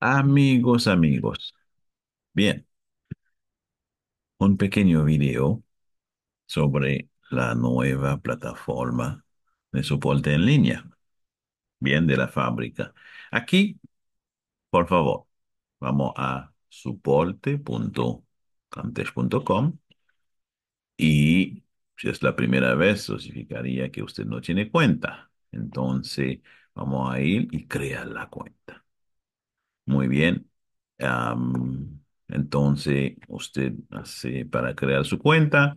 Amigos, amigos, bien, un pequeño video sobre la nueva plataforma de soporte en línea, bien de la fábrica. Aquí, por favor, vamos a soporte.cantes.com y si es la primera vez, significaría que usted no tiene cuenta. Entonces, vamos a ir y crear la cuenta. Muy bien. entonces, usted hace para crear su cuenta,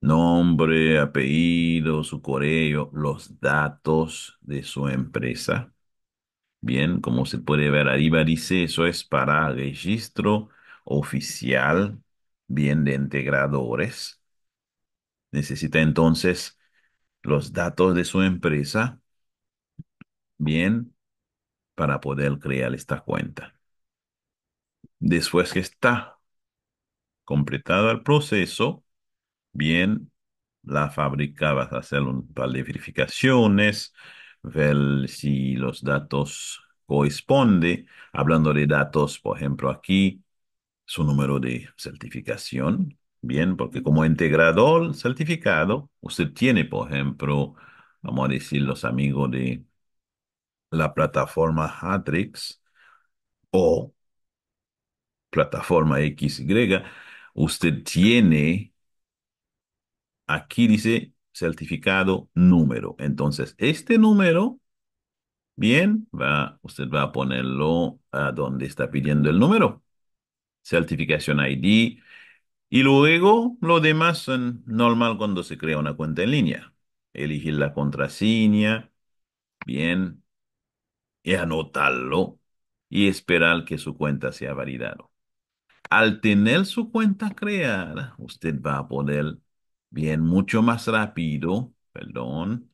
nombre, apellido, su correo, los datos de su empresa. Bien, como se puede ver arriba, dice eso es para registro oficial, bien de integradores. Necesita entonces los datos de su empresa. Bien, para poder crear esta cuenta. Después que está completado el proceso, bien, la fábrica va a hacer un par de verificaciones, ver si los datos corresponden. Hablando de datos, por ejemplo, aquí su número de certificación, bien, porque como integrador certificado, usted tiene, por ejemplo, vamos a decir, los amigos de la plataforma Hatrix o plataforma XY, usted tiene, aquí dice certificado número. Entonces, este número, bien, va, usted va a ponerlo a donde está pidiendo el número. Certificación ID. Y luego, lo demás son normal cuando se crea una cuenta en línea. Elegir la contraseña. Bien, y anotarlo y esperar que su cuenta sea validado. Al tener su cuenta creada, usted va a poder bien mucho más rápido, perdón.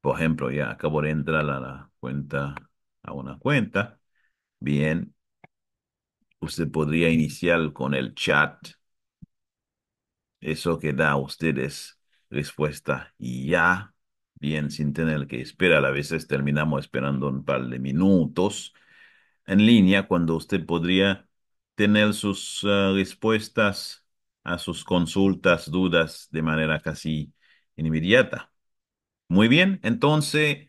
Por ejemplo, ya acabo de entrar a la cuenta, a una cuenta. Bien, usted podría iniciar con el chat. Eso que da a ustedes respuesta ya bien sin tener que esperar. A veces terminamos esperando un par de minutos en línea cuando usted podría tener sus ah, respuestas a sus consultas, dudas de manera casi inmediata. Muy bien, entonces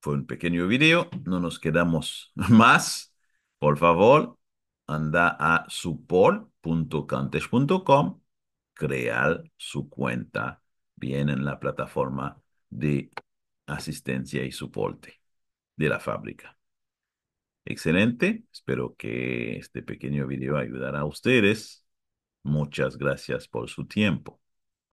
fue un pequeño video, no nos quedamos más. Por favor, anda a support.cantes.com, crear su cuenta bien en la plataforma de asistencia y soporte de la fábrica. Excelente, espero que este pequeño video ayudará a ustedes. Muchas gracias por su tiempo.